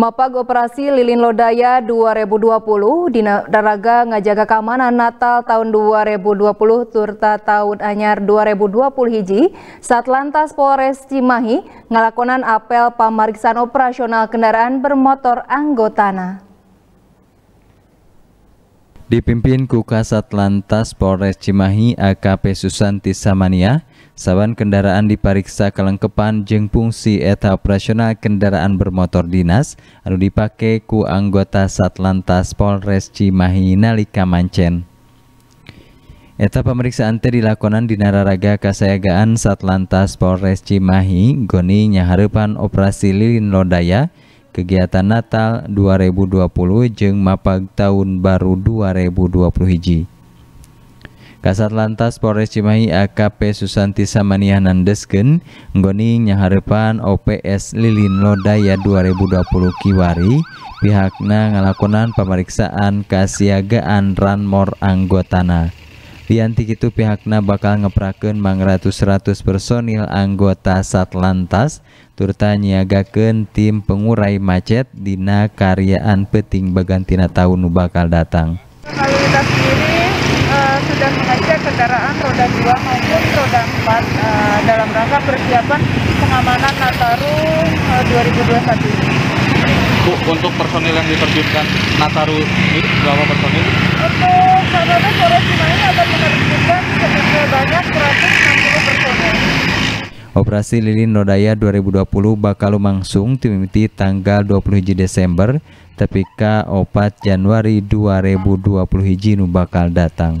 Mapag Operasi Lilin Lodaya 2020 di Daraga ngajaga keamanan Natal tahun 2020 turta tahun anyar 2020 hiji Satlantas Polres Cimahi ngelakonan apel pemeriksaan operasional kendaraan bermotor anggotana. Dipimpin Kukasat Lantas Polres Cimahi AKP Susanti Samania, saban kendaraan dipariksa kelengkapan jeng fungsi eta operasional kendaraan bermotor dinas anu dipake ku anggota Satlantas Polres Cimahi nalika mancen. Eta pemeriksaan teh dilakonan di nararaga kasayagaan Satlantas Polres Cimahi goni nyaharepan operasi lilin lodaya kegiatan Natal 2020 jeng mapag tahun baru 2020 hiji. Kasat Lantas Polres Cimahi AKP Susanti Samania Nandesken nggoni nyaharepan OPS Lilin Lodaya 2020 kiwari pihakna ngalakonan pemeriksaan kasiagaan ranmor anggotana. antik itu pihaknya bakal ngepraken mang ratus personil anggota Satlantas turta nyiagakan tim pengurai macet dina karyaan peting bagantina tahun bakal datang. Kalau kita sendiri uh, sudah roda 2 maupun roda 4 uh, eh, dalam rangka persiapan pengamanan Nataru eh, uh, 2021 ini. Bu, untuk personil yang diterjunkan Nataru ini berapa personil? Untuk Nataru Polres Cimahi akan menerjunkan sebanyak 160 personil. Operasi Lilin Rodaya 2020 bakal langsung timiti tanggal 20 Desember, tapi ke 4 Januari 2020 hiji nu bakal datang.